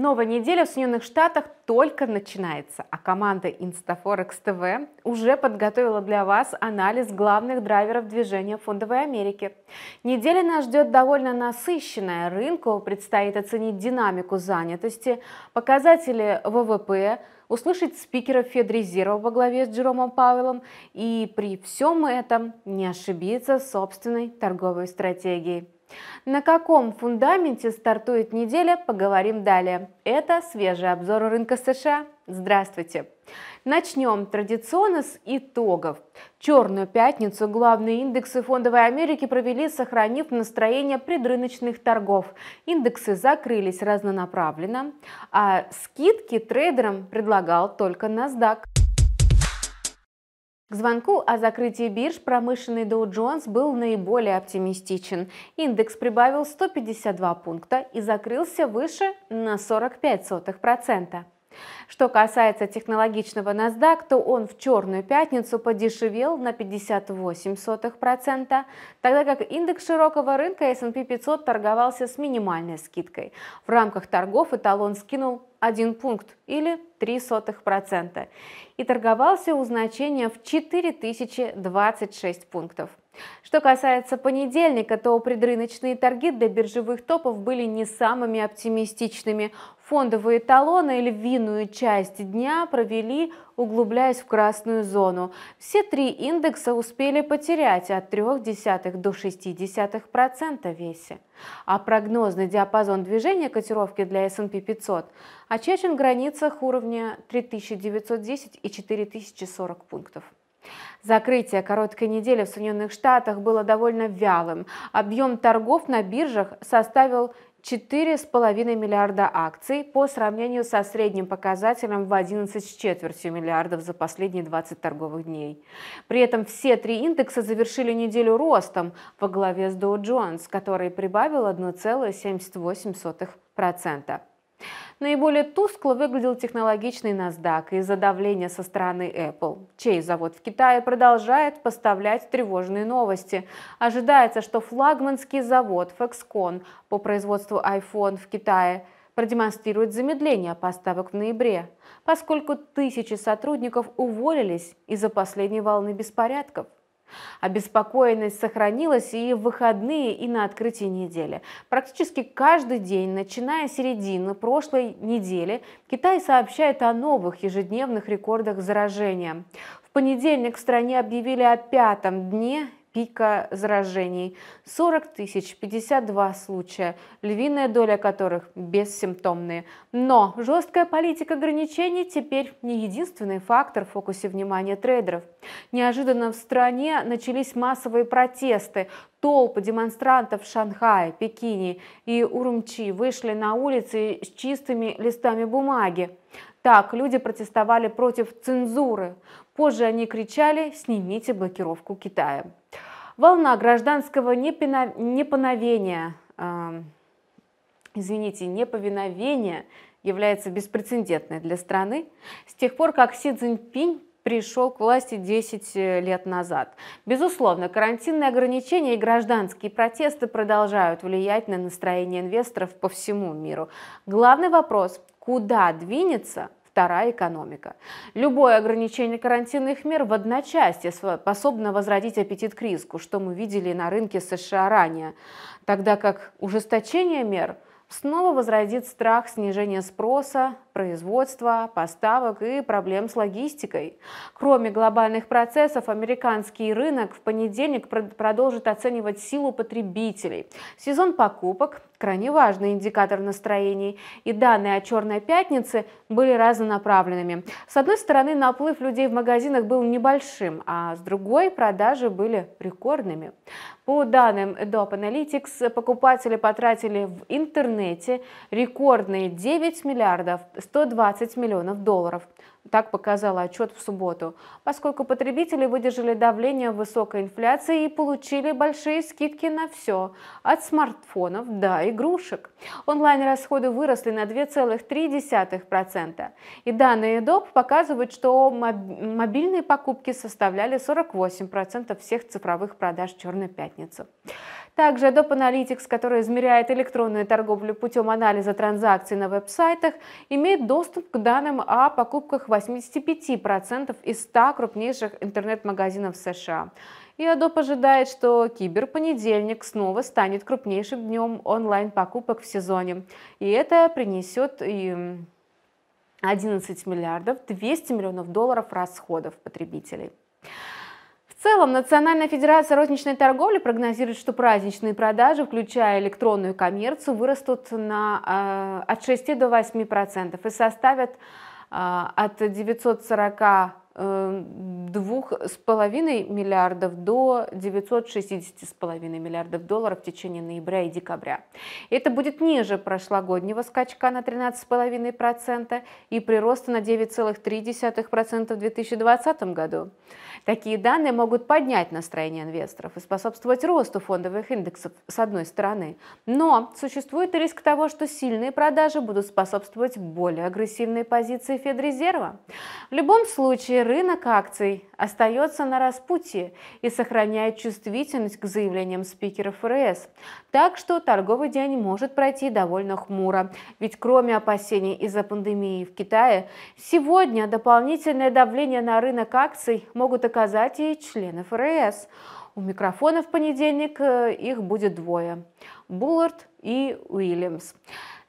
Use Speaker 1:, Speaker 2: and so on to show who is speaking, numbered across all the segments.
Speaker 1: Новая неделя в Соединенных Штатах только начинается, а команда Instaforex TV уже подготовила для вас анализ главных драйверов движения фондовой Америки. Неделя нас ждет довольно насыщенная. Рынку предстоит оценить динамику занятости, показатели ВВП, услышать спикера Федрезерва во главе с Джеромом Пауэллом и при всем этом не ошибиться собственной торговой стратегией. На каком фундаменте стартует неделя, поговорим далее. Это свежий обзор рынка США. Здравствуйте! Начнем традиционно с итогов. Черную пятницу главные индексы фондовой Америки провели, сохранив настроение предрыночных торгов. Индексы закрылись разнонаправленно, а скидки трейдерам предлагал только NASDAQ. К звонку о закрытии бирж промышленный Dow Jones был наиболее оптимистичен. Индекс прибавил 152 пункта и закрылся выше на 45%. Что касается технологичного NASDAQ, то он в черную пятницу подешевел на 58%, тогда как индекс широкого рынка S&P 500 торговался с минимальной скидкой. В рамках торгов эталон скинул 1 пункт или 0,03% и торговался у значения в 4026 пунктов. Что касается понедельника, то предрыночные торги для биржевых топов были не самыми оптимистичными. Фондовые талоны львиную часть дня провели, углубляясь в красную зону. Все три индекса успели потерять от 0,3 до 0,6% весе. А прогнозный диапазон движения котировки для S&P 500 очечен в границах уровня 3910 и 4040 пунктов. Закрытие короткой недели в Соединенных Штатах было довольно вялым. Объем торгов на биржах составил 4,5 миллиарда акций по сравнению со средним показателем в 11 с четвертью миллиардов за последние 20 торговых дней. При этом все три индекса завершили неделю ростом во главе с Dow Jones, который прибавил 1,78%. Наиболее тускло выглядел технологичный NASDAQ из-за давления со стороны Apple, чей завод в Китае продолжает поставлять тревожные новости. Ожидается, что флагманский завод Foxconn по производству iPhone в Китае – продемонстрирует замедление поставок в ноябре, поскольку тысячи сотрудников уволились из-за последней волны беспорядков. Обеспокоенность сохранилась и в выходные, и на открытии недели. Практически каждый день, начиная с середины прошлой недели, Китай сообщает о новых ежедневных рекордах заражения. В понедельник в стране объявили о пятом дне пика заражений. 40 тысяч 52 случая, львиная доля которых бессимптомные. Но жесткая политика ограничений теперь не единственный фактор в фокусе внимания трейдеров. Неожиданно в стране начались массовые протесты. Толпы демонстрантов в Шанхае, Пекине и Урумчи вышли на улицы с чистыми листами бумаги. Так люди протестовали против цензуры. Позже они кричали «Снимите блокировку Китая». Волна гражданского непоновения, эм, извините, неповиновения является беспрецедентной для страны. С тех пор, как Си Цзиньпинь пришел к власти 10 э, лет назад. Безусловно, карантинные ограничения и гражданские протесты продолжают влиять на настроение инвесторов по всему миру. Главный вопрос куда двинется вторая экономика. Любое ограничение карантинных мер в одночасье способно возродить аппетит к риску, что мы видели на рынке США ранее, тогда как ужесточение мер снова возродит страх снижения спроса производства, поставок и проблем с логистикой. Кроме глобальных процессов, американский рынок в понедельник продолжит оценивать силу потребителей, сезон покупок, крайне важный индикатор настроений, и данные о «Черной пятнице» были разнонаправленными. С одной стороны, наплыв людей в магазинах был небольшим, а с другой продажи были рекордными. По данным Adobe Analytics, покупатели потратили в интернете рекордные 9 миллиардов 120 миллионов долларов. Так показал отчет в субботу, поскольку потребители выдержали давление высокой инфляции и получили большие скидки на все, от смартфонов до игрушек. Онлайн-расходы выросли на 2,3%. И данные ДОП показывают, что мобильные покупки составляли 48% всех цифровых продаж «Черной пятницы». Также Adobe Analytics, который измеряет электронную торговлю путем анализа транзакций на веб-сайтах, имеет доступ к данным о покупках 85% из 100 крупнейших интернет-магазинов США. И Adobe ожидает, что киберпонедельник снова станет крупнейшим днем онлайн-покупок в сезоне. И это принесет и 11 миллиардов 200 миллионов долларов расходов потребителей. В целом, Национальная федерация розничной торговли прогнозирует, что праздничные продажи, включая электронную коммерцию, вырастут на, а, от 6 до 8% и составят а, от 940 2,5 эм, миллиардов до 960,5 миллиардов долларов в течение ноября и декабря. Это будет ниже прошлогоднего скачка на 13,5% и прироста на 9,3% в 2020 году. Такие данные могут поднять настроение инвесторов и способствовать росту фондовых индексов с одной стороны. Но существует риск того, что сильные продажи будут способствовать более агрессивной позиции Федрезерва. В любом случае Рынок акций остается на распутье и сохраняет чувствительность к заявлениям спикеров ФРС. Так что торговый день может пройти довольно хмуро. Ведь кроме опасений из-за пандемии в Китае, сегодня дополнительное давление на рынок акций могут оказать и члены ФРС. У микрофона в понедельник э, их будет двое – Буллард и Уильямс.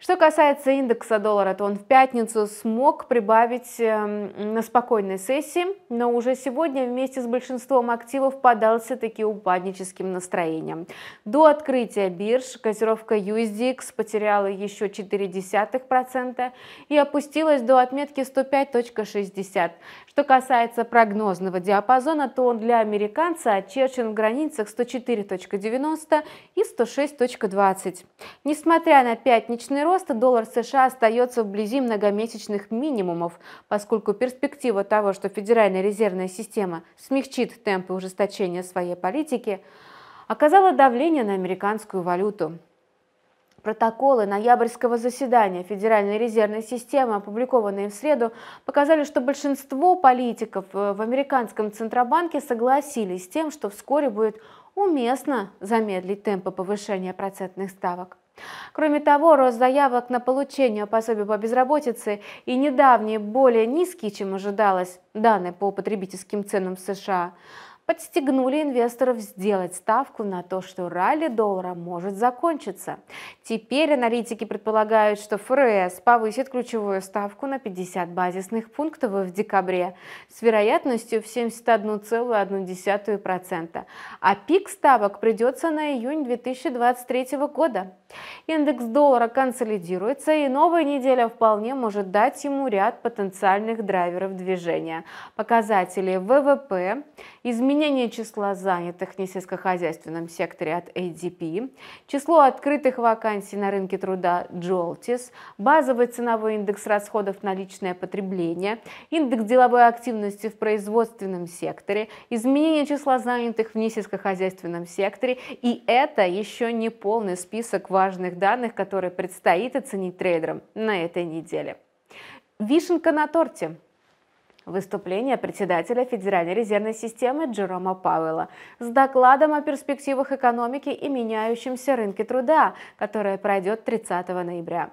Speaker 1: Что касается индекса доллара, то он в пятницу смог прибавить эм, на спокойной сессии, но уже сегодня вместе с большинством активов подался таки упадническим настроением. До открытия бирж котировка USDX потеряла еще 0,4% и опустилась до отметки 105.60. Что касается прогнозного диапазона, то он для американца очерчен в границах 104.90 и 106.20. Несмотря на пятничный рост, роста доллар США остается вблизи многомесячных минимумов, поскольку перспектива того, что Федеральная резервная система смягчит темпы ужесточения своей политики, оказала давление на американскую валюту. Протоколы ноябрьского заседания Федеральной резервной системы, опубликованные в среду, показали, что большинство политиков э, в американском Центробанке согласились с тем, что вскоре будет уместно замедлить темпы повышения процентных ставок. Кроме того, рост заявок на получение пособия по безработице и недавние более низкие, чем ожидалось, данные по потребительским ценам в США – подстегнули инвесторов сделать ставку на то, что ралли доллара может закончиться. Теперь аналитики предполагают, что ФРС повысит ключевую ставку на 50 базисных пунктов в декабре с вероятностью в 71,1%, а пик ставок придется на июнь 2023 года. Индекс доллара консолидируется, и новая неделя вполне может дать ему ряд потенциальных драйверов движения. Показатели ВВП, изменения Изменение числа занятых в несельскохозяйственном секторе от ADP, число открытых вакансий на рынке труда JOLTIS, базовый ценовой индекс расходов на личное потребление, индекс деловой активности в производственном секторе, изменение числа занятых в несельскохозяйственном секторе. И это еще не полный список важных данных, которые предстоит оценить трейдерам на этой неделе. Вишенка на торте. Выступление председателя Федеральной резервной системы Джерома Пауэлла с докладом о перспективах экономики и меняющемся рынке труда, которое пройдет 30 ноября.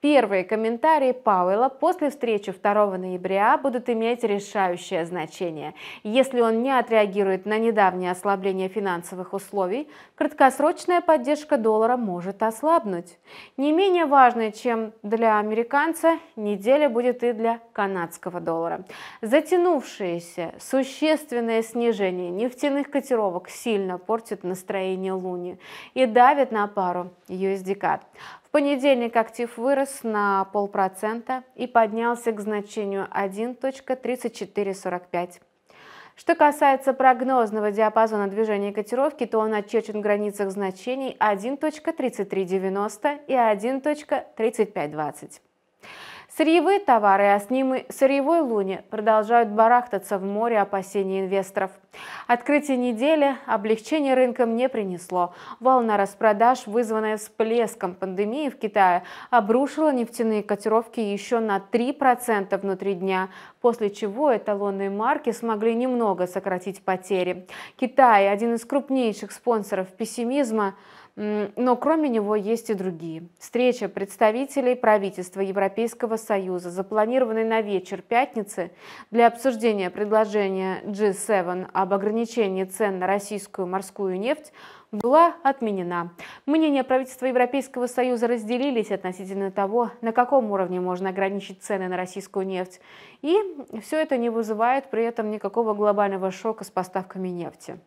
Speaker 1: Первые комментарии Пауэлла после встречи 2 ноября будут иметь решающее значение. Если он не отреагирует на недавнее ослабление финансовых условий, краткосрочная поддержка доллара может ослабнуть. Не менее важной, чем для американца, неделя будет и для канадского доллара. Затянувшееся существенное снижение нефтяных котировок сильно портит настроение Луни и давит на пару USD-CAD понедельник актив вырос на полпроцента и поднялся к значению 1.3445. Что касается прогнозного диапазона движения котировки, то он очерчен в границах значений 1.3390 и 1.3520. Сырьевые товары, а с ними сырьевой луни продолжают барахтаться в море опасений инвесторов. Открытие недели облегчение рынкам не принесло. Волна распродаж, вызванная всплеском пандемии в Китае, обрушила нефтяные котировки еще на 3% внутри дня, после чего эталонные марки смогли немного сократить потери. Китай, один из крупнейших спонсоров пессимизма, но кроме него есть и другие. Встреча представителей правительства Европейского Союза, запланированная на вечер пятницы для обсуждения предложения G7 об ограничении цен на российскую морскую нефть, была отменена. Мнения правительства Европейского Союза разделились относительно того, на каком уровне можно ограничить цены на российскую нефть. И все это не вызывает при этом никакого глобального шока с поставками нефти.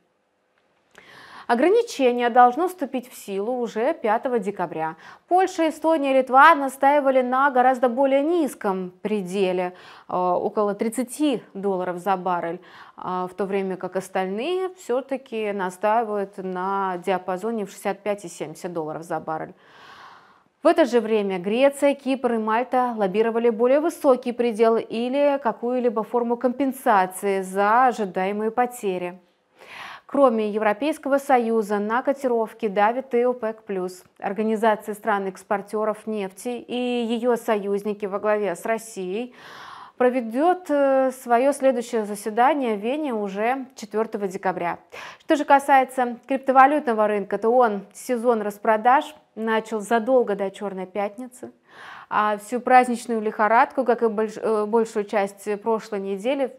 Speaker 1: Ограничение должно вступить в силу уже 5 декабря. Польша, Эстония и Литва настаивали на гораздо более низком пределе, э, около 30 долларов за баррель, а, в то время как остальные все-таки настаивают на диапазоне в 65 и 70 долларов за баррель. В это же время Греция, Кипр и Мальта лоббировали более высокий предел или какую-либо форму компенсации за ожидаемые потери. Кроме Европейского Союза, на котировки давит и ОПЕК+. Организации стран-экспортеров нефти и ее союзники во главе с Россией проведет э, свое следующее заседание в Вене уже 4 декабря. Что же касается криптовалютного рынка, то он сезон распродаж начал задолго до Черной пятницы. А всю праздничную лихорадку, как и э, большую часть прошлой недели,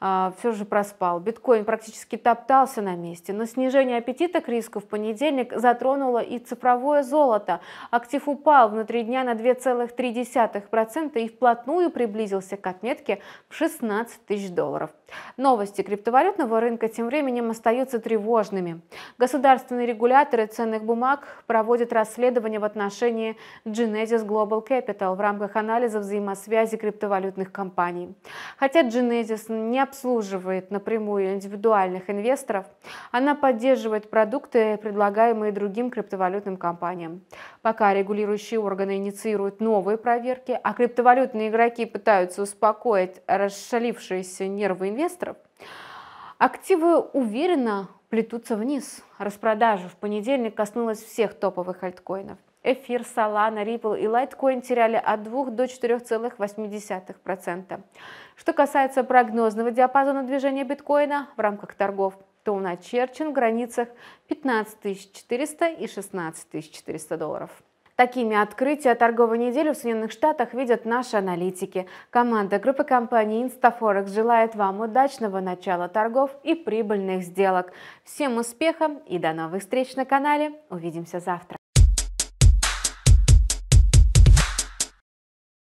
Speaker 1: а, все же проспал. Биткоин практически топтался на месте, но снижение аппетита к риску в понедельник затронуло и цифровое золото. Актив упал внутри дня на 2,3% и вплотную приблизился к отметке в 16 тысяч долларов. Новости криптовалютного рынка тем временем остаются тревожными. Государственные регуляторы ценных бумаг проводят расследование в отношении Genesis Global Capital в рамках анализа взаимосвязи криптовалютных компаний. Хотя Genesis не обслуживает напрямую индивидуальных инвесторов, она поддерживает продукты, предлагаемые другим криптовалютным компаниям. Пока регулирующие органы инициируют новые проверки, а криптовалютные игроки пытаются успокоить расшалившиеся нервы инвесторов, активы уверенно плетутся вниз. Распродажа в понедельник коснулась всех топовых альткоинов. Эфир, Solana, Ripple и Litecoin теряли от 2 до 4,8%. Что касается прогнозного диапазона движения биткоина в рамках торгов, то он очерчен в границах 15 400 и 16 400 долларов. Такими открытия торговой недели в Соединенных Штатах видят наши аналитики. Команда группы компании InstaForex желает вам удачного начала торгов и прибыльных сделок. Всем успеха и до новых встреч на канале. Увидимся завтра.